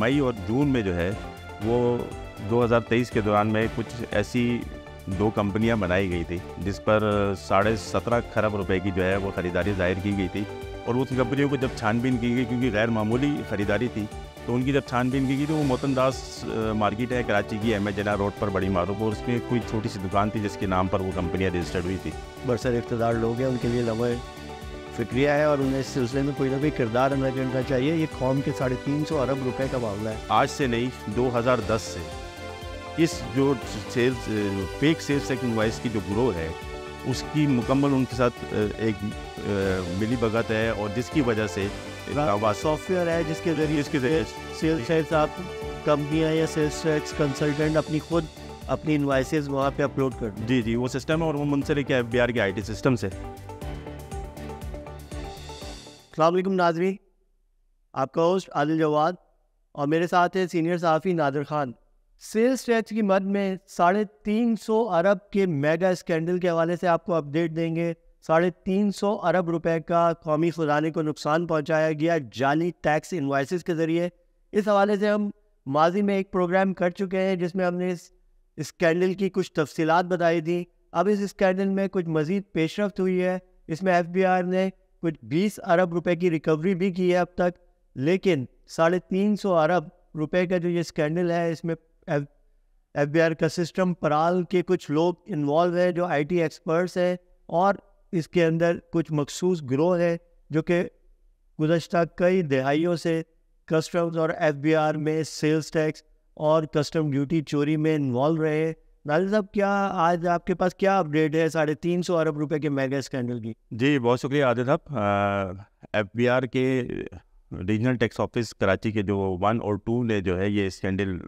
मई और जून में जो है वो 2023 के दौरान में कुछ ऐसी दो कंपनियां बनाई गई थी जिस पर साढ़े सत्रह खरब रुपए की जो है वो ख़रीदारी जाहिर की गई थी और उस कंपनियों को जब छानबीन की गई क्योंकि गैर मामूली ख़रीदारी थी तो उनकी जब छानबीन की गई तो वो दास मार्केट है कराची की एम एजना रोड पर बड़ी मारूफ और उसमें कोई छोटी सी दुकान थी जिसके नाम पर वो कंपनियाँ रजिस्टर्ड हुई थी बरसर इकतदार लोग हैं उनके लिए लवर फिक्रिया है और उन्हें इस सिलसिले में कोई ना कोई किरदार अदा करना चाहिए ये कौम के साढ़े तीन सौ अरब रुपए का मामला है आज से नहीं दो हजार दस से इस जो sales fake sales act invoice की जो ग्रो है उसकी मुकम्मल उनके साथ एक मिली भगत है और जिसकी वजह से हाँ। सॉफ्टवेयर है जिसके जरिए इसके जरिए आप कंपनियाँ या सेल्स टैक्स कंसल्टेंट अपनी खुद अपनी इन्वाइसेज वहाँ पे अपलोड कर जी जी वो सिस्टम है और वो मुंसलिक है एफ बी आर के आई टी सिस्टम से अलकुम नाजरी आपका होस्ट आदिल जवाद और मेरे साथ हैं सीनियर सहाफ़ी नादर खान सेल्स टैक्स की मद में साढ़े तीन सौ अरब के मेगा स्कैंडल के हवाले से आपको अपडेट देंगे साढ़े तीन सौ अरब रुपए का कौमी खजाने को नुकसान पहुंचाया गया जाली टैक्स इन्वाइसिस के ज़रिए इस हवाले से हम माजी में एक प्रोग्राम कर चुके हैं जिसमें हमने इस स्कैंडल की कुछ तफसीत बताई थी अब इस स्कैंडल में कुछ मज़ीद पेशरफ हुई है इसमें एफ बी आर ने कुछ 20 अरब रुपए की रिकवरी भी की है अब तक लेकिन साढ़े तीन सौ अरब रुपए का जो ये स्कैंडल है इसमें एफ बी आर का सिस्टम पराल के कुछ लोग इन्वॉल्व है जो आई टी एक्सपर्ट्स हैं और इसके अंदर कुछ मखसूस ग्रोह है जो कि गुजशत कई दहाइयों से कस्टम्स और एफ बी आर में सेल्स टैक्स और कस्टम ड्यूटी चोरी में इन्वॉल्व रहे नाजिर साहब मतलब क्या आज आपके पास क्या अपडेट है साढ़े तीन सौ अरब रुपए के मेगा स्कैंडल की जी बहुत शुक्रिया आदि साहब एफ बी आर के रीजनल टैक्स ऑफिस कराची के जो वन और टू ने जो है ये स्कैंडल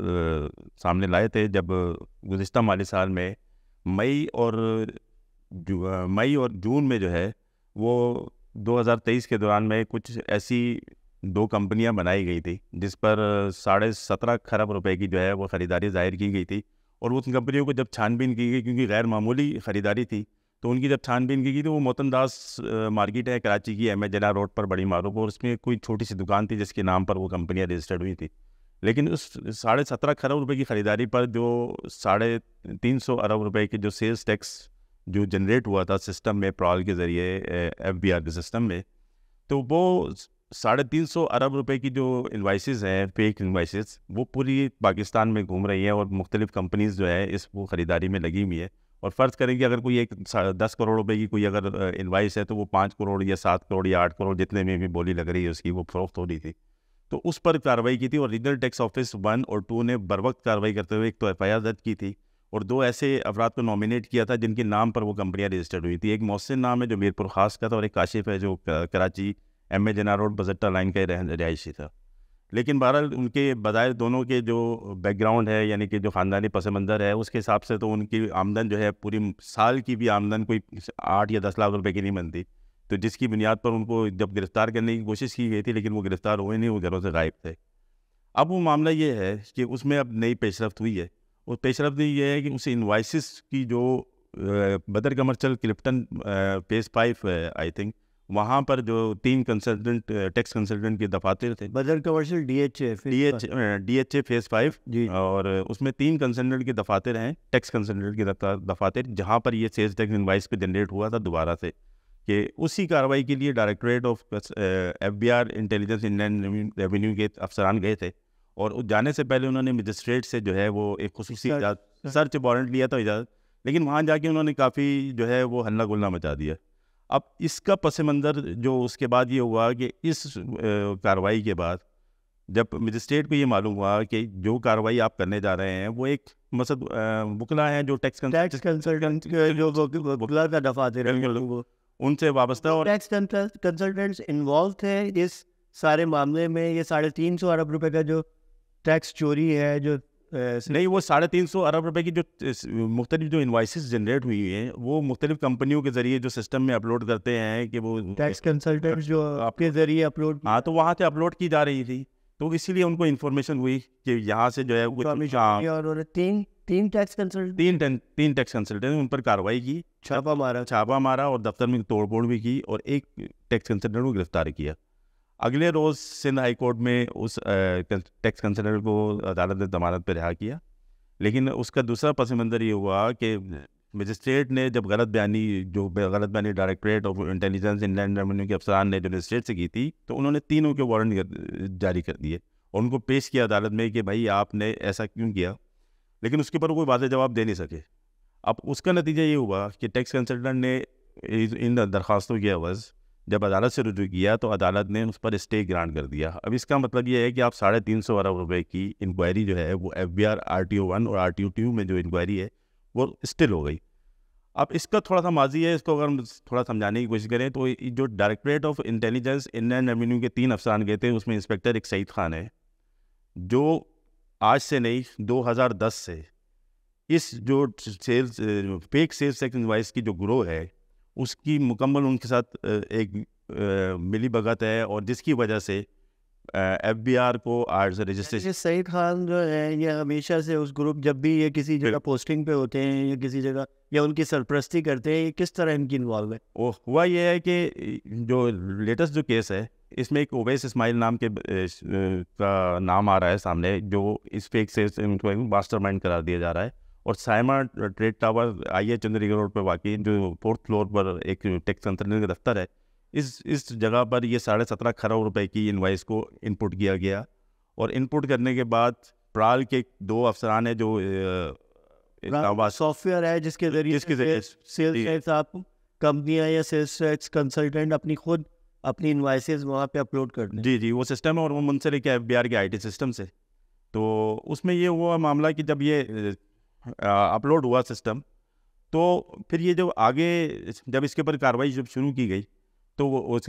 सामने लाए थे जब गुज्तर माले साल में मई और मई और जून में जो है वो 2023 के दौरान में कुछ ऐसी दो कंपनियां बनाई गई थी जिस पर साढ़े सत्रह खरब रुपए की जो है वो ख़रीदारी जाहिर की गई थी और उन कंपनियों को जब छानबीन की गई क्योंकि गैर मामूली ख़रीदारी थी तो उनकी जब छानबीन की गई तो वो दास मार्केट है कराची की एम जना रोड पर बड़ी मारूफ और उसमें कोई छोटी सी दुकान थी जिसके नाम पर वो कंपनियाँ रजिस्टर्ड हुई थी लेकिन उस साढ़े सत्रह खरब रुपए की ख़रीदारी पर जो साढ़े तीन सौ अरब रुपए के जो सेल्स टैक्स जो जनरेट हुआ था सिस्टम में प्रॉल के ज़रिए एफ बी आर के सिस्टम में तो वो साढ़े तीन सौ अरब रुपए की जो इन्वाइस हैं फेक इन्वाइस वो पूरी पाकिस्तान में घूम रही हैं और मुख्तलिफ कंपनीज़ जो है इस वो ख़रीदारी में लगी हुई है और फ़र्ज़ करें कि अगर कोई एक दस करोड़ रुपए की कोई अगर इन्वाइस है तो वो पाँच करोड़ या सात करोड़ या आठ करोड़ जितने में भी बोली लग रही है उसकी वो फरोख्त हो रही थी तो उस पर कार्रवाई की थी और रीजनल टैक्स ऑफिस वन और टू ने बर वक्त कार्रवाई करते हुए एक तो एफ आई आर दर्ज की थी और दो ऐसे अफराद को नॉमिनेट किया था जिनके नाम पर वो कंपनियाँ रजिस्टर्ड हुई थी एक मौसिन नाम है जो मीरपुर खास का था और एक काशिफ है जो कराची एम ए जना रोड बजट्टा लाइन का रिहायशी था लेकिन बहरहाल उनके बजाय दोनों के जो बैकग्राउंड है यानी कि जो ख़ानदानी पस मंज़र है उसके हिसाब से तो उनकी आमदन जो है पूरी साल की भी आमदन कोई आठ या दस लाख रुपए की नहीं बनती तो जिसकी बुनियाद पर उनको जब गिरफ़्तार करने की कोशिश की गई थी लेकिन वो गिरफ़्तार हुए नहीं वो घरों से गायब थे अब वो मामला ये है कि उसमें अब नई पेशरफ हुई है और पेशरफ ये है कि उस इन्वाइसिस की जो Badar commercial Clifton phase five I think वहाँ पर जो तीन कंसल्टेंट टैक्स कंसल्टेंट के दफातर थे बजट commercial D H A D H A phase five जी और उसमें तीन कंसल्टेंट के दफातर हैं टैक्स कंसल्टेंट के दफातर जहाँ पर ये सेल्स टैक्स इन्वाइस पे जनरेट हुआ था दोबारा से कि उसी कार्रवाई के लिए directorate of F B R intelligence Indian revenue के अफसरान गए थे और जाने से पहले उन्होंने मजिस्ट्रेट से जो है वो एक खसूस सर्च वारंट लिया था इजाज़त लेकिन वहाँ जाके उन्होंने काफ़ी जो है वो हल्ला गुल्ला मचा दिया अब इसका पस मंज़र जो उसके बाद ये हुआ कि इस कार्रवाई के बाद जब मजिस्ट्रेट को ये मालूम हुआ कि जो कार्रवाई आप करने जा रहे हैं वो एक मसद बुकला है जो टैक्स कंसल्टेंट जो बुकला का दफा दे रहे हैं उनसे वाबस्ता और टैक्स कंसल्टेंट्स इन्वॉल्व थे इस सारे मामले में ये साढ़े तीन सौ अरब रुपये का जो टैक्स चोरी है जो नहीं वो साढ़े तीन सौ अरब रुपए की जो मुख्तलिफ जो इन्वाइसिस जनरेट हुई है वो मुख्तलिफ कंपनियों के जरिए जो सिस्टम में अपलोड करते हैं कि वो टैक्स कंसल्टेंट जो आपके जरिए अपलोड हाँ तो वहाँ से अपलोड की जा रही थी तो इसीलिए उनको इन्फॉर्मेशन हुई कि यहाँ से जो है हाँ। और तीन तीन टैक्स कंसल्टेंट तीन तीन टैक्स कंसल्टेंट उन पर कार्रवाई की छापा मारा छापा मारा और दफ्तर में तोड़फोड़ भी की और एक टैक्स कंसल्टेंट को गिरफ्तार किया अगले रोज सिंध हाई कोर्ट में उस टैक्स कंसल्टेंट को अदालत ने जमानत पर रिहा किया लेकिन उसका दूसरा पस मंजर ये हुआ कि मजिस्ट्रेट ने जब गलत बयानी जो गलत बयानी directorate of intelligence Indian revenue के अफसरान ने जो मजिस्ट्रेट से की थी तो उन्होंने तीनों के वारंट जारी कर दिए और उनको पेश किया अदालत में कि भाई आपने ऐसा क्यों किया लेकिन उसके ऊपर कोई वादे जवाब दे नहीं सके अब उसका नतीजा ये हुआ कि टैक्स कंसल्टेंट ने इन दरख्वास्तों की अवज़ जब अदालत से रुजू किया तो अदालत ने उस पर स्टे ग्रांट कर दिया अब इसका मतलब ये है कि आप साढ़े तीन सौ अरब रुपये की इंक्वायरी जो है वो F B R R T O one और आर टी ओ टू में जो इंक्वायरी है वो स्टिल हो गई अब इसका थोड़ा सा माजी है इसको अगर हम थोड़ा समझाने की कोशिश करें तो जो directorate of intelligence Indian revenue के तीन अफसरान गए थे उसमें इंस्पेक्टर एक सईद खान है जो आज से नहीं 2010 से इस जो sales fake sales tax invoice की जो ग्रो है उसकी मुकम्मल उनके साथ एक मिली भगत है और जिसकी वजह से एफ बी आर को आर्ट रजिस्ट्रेशन सईद खान जो है ये हमेशा से उस ग्रुप जब भी ये किसी जगह पोस्टिंग पे होते हैं या किसी जगह या उनकी सरप्रस्ती करते हैं ये किस तरह इनकी इन्वॉल्व है वो हुआ ये है कि जो लेटेस्ट जो केस है इसमें एक ओवैस इस्माइल नाम के का नाम आ रहा है सामने जो इस फेक से इनको मास्टर माइंड करार दिया जा रहा है और साइमा ट्रेड टावर आई है चंद्रीगढ़ रोड पर वाकई जो फोर्थ फ्लोर पर एक टेक्स कंसल्टेंट का दफ्तर है इस इस जगह पर ये साढ़े सत्रह खरब रुपए की इन्वाइस को इनपुट किया गया और इनपुट करने के बाद प्राल के दो अफसरान हैं जो सॉफ्टवेयर है जिसके जरिए सेल्स आप कंपनियां या सेल्स कंसल्टेंट अपनी खुद अपनी इन्वाइस वहाँ पे अपलोड कर जी जी वो सिस्टम है और वो मुंसलिक है एफ के टी सिस्टम से तो उसमें ये हुआ मामला कि जब ये अपलोड हुआ सिस्टम तो फिर ये जब आगे जब इसके ऊपर कार्रवाई जब शुरू की गई तो वो उस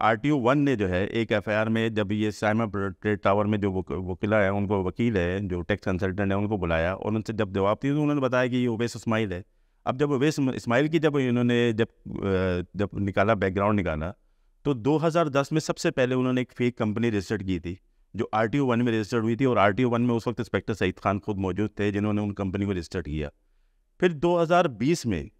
आर टी ओ वन ने जो है एक एफ आई आर में जब ये साइमा ट्रेड टावर में जो वकीला है उनको वकील है जो टैक्स कंसल्टेंट है उनको बुलाया और उनसे जब जवाब दी तो उन्होंने बताया कि ये उवैस इस्माइल है अब जब उवैस इस्माइल की जब इन्होंने जब जब निकाला बैकग्राउंड निकाला तो 2010 में सबसे पहले उन्होंने एक फेक कंपनी रजिस्टर्ड की थी जो आर टी वन में रजिस्टर्ड हुई थी और आर टी वन में उस वक्त इंस्पेक्टर सईद खान खुद मौजूद थे जिन्होंने उन कंपनी को रजिस्टर्ड किया फिर 2020 में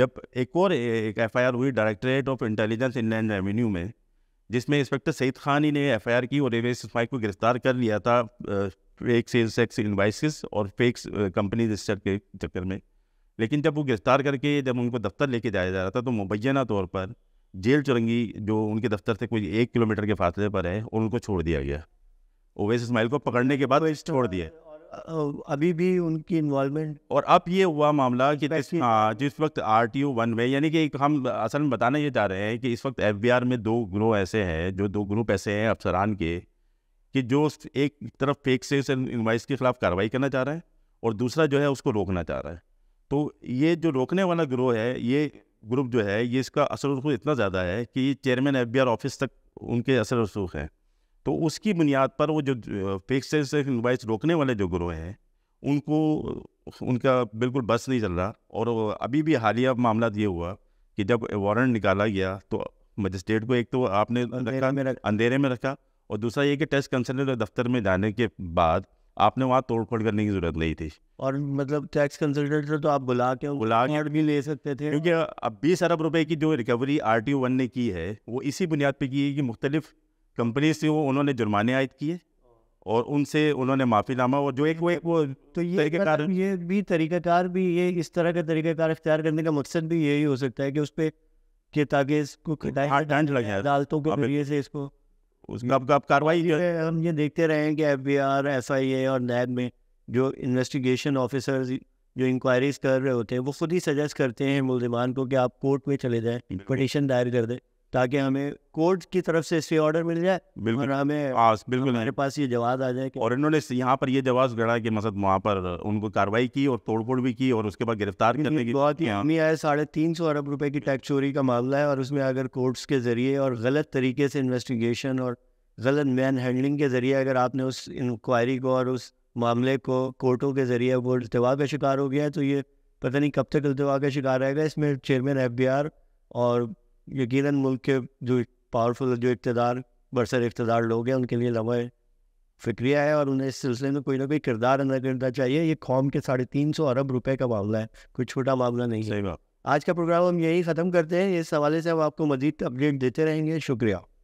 जब एक और एक एफ हुई directorate of intelligence Indian revenue में जिसमें इंस्पेक्टर सईद खान ही ने एफ की और रेवेस इस्माइल को गिरफ्तार कर लिया था फेक सेल्स एक्स इन्वाइसिस और फेक कंपनी रजिस्टर के चक्कर में लेकिन जब वो गिरफ्तार करके जब उनको दफ्तर लेके जाया जा रहा था तो मुबैना तौर पर जेल चुरंगी जो उनके दफ्तर से कोई एक किलोमीटर के फासले पर है उनको छोड़ दिया गया ओवैस इसमाइल को पकड़ने के बाद वैसे छोड़ तो दिया अभी भी उनकी इन्वॉल्वमेंट और अब ये हुआ मामला कि जिस, जिस वक्त आर टी ओ वन में यानी कि हम असल में बताना ये चाह रहे हैं कि इस वक्त एफ बी आर में दो ग्रोह ऐसे हैं जो दो ग्रुप ऐसे हैं अफसरान के कि जो एक तरफ फेक से इन्वाइस के खिलाफ कार्रवाई करना चाह रहे हैं और दूसरा जो है उसको रोकना चाह रहा है तो ये जो रोकने वाला ग्रोह है ये ग्रुप जो है ये इसका असर रसूख इतना ज़्यादा है कि चेयरमैन एफ ऑफिस तक उनके असर रसूख हैं तो उसकी बुनियाद पर वो जो फेक सेल्स इन्वाइस रोकने वाले जो ग्रोह हैं उनको उनका बिल्कुल बस नहीं चल रहा और अभी भी हालिया मामला ये हुआ कि जब वारंट निकाला गया तो मजिस्ट्रेट को एक तो आपने अंधेरे में रखा और दूसरा ये कि टेस्ट कंसल्टेंट दफ्तर में जाने के बाद आपने वहाँ तोड़फोड़ करने की जरूरत नहीं थी और मतलब टैक्स कंसल्टेंट तो आप बुला के बुला के भी ले सकते थे क्योंकि अब बीस अरब रुपए की जो रिकवरी आर टी वन ने की है वो इसी बुनियाद पर की है कि मुख्तलिफ कंपनी से वो उन्होंने जुर्माने आयद किए और उनसे उन्होंने माफीनामा और जो एक वो एक वो तो ये मतलब कारण ये भी तरीक़ाकार भी ये इस तरह का तरीक़ाकार इख्तियार करने का मकसद भी यही हो सकता है कि उस पर ताकि इसको खटाई डांट लग जाए अदालतों के जरिए से इसको उसमें अब आप कार्रवाई हम ये देखते रहे हैं कि F B R F I A और नैब में जो इन्वेस्टिगेशन ऑफिसर्स जो इंक्वायरीज कर रहे होते हैं वो खुद ही सजेस्ट करते हैं मुलजमान को कि आप कोर्ट में चले जाएं पटिशन दायर कर दें ताकि हमें कोर्ट की तरफ से स्टे ऑर्डर मिल जाए बिल्कुल हमें आस, बिल्कुल हमारे पास ये जवाब आ जाए और इन्होंने यहाँ पर ये जवाब गढ़ा कि मसद वहाँ पर उनको कार्रवाई की और तोड़फोड़ भी की और उसके बाद गिरफ्तार करने की बहुत ही कमी आया साढ़े तीन सौ अरब रुपए की टैक्स चोरी का मामला है और उसमें अगर कोर्ट्स के जरिए और गलत तरीके से इन्वेस्टिगेशन और गलत मैन हैंडलिंग के जरिए अगर आपने उस इंक्वायरी को और उस मामले को कोर्टों के जरिए वो अल्तवा का शिकार हो गया है तो ये पता नहीं कब तक अल्तवा का शिकार रहेगा इसमें चेयरमैन एफ और यकीन मुल्क के जो पावरफुल जो इकतदार बरसर इकतदार लोग हैं उनके लिए लम्हा फिक्रिया है और उन्हें इस सिलसिले में कोई ना कोई किरदार अदा करना चाहिए ये कौम के साढ़े तीन सौ अरब रुपये का मामला है कोई छोटा मामला नहीं है आज का प्रोग्राम हम यही ख़त्म करते हैं इस हवाले से हम आपको मजीद अपडेट देते रहेंगे शुक्रिया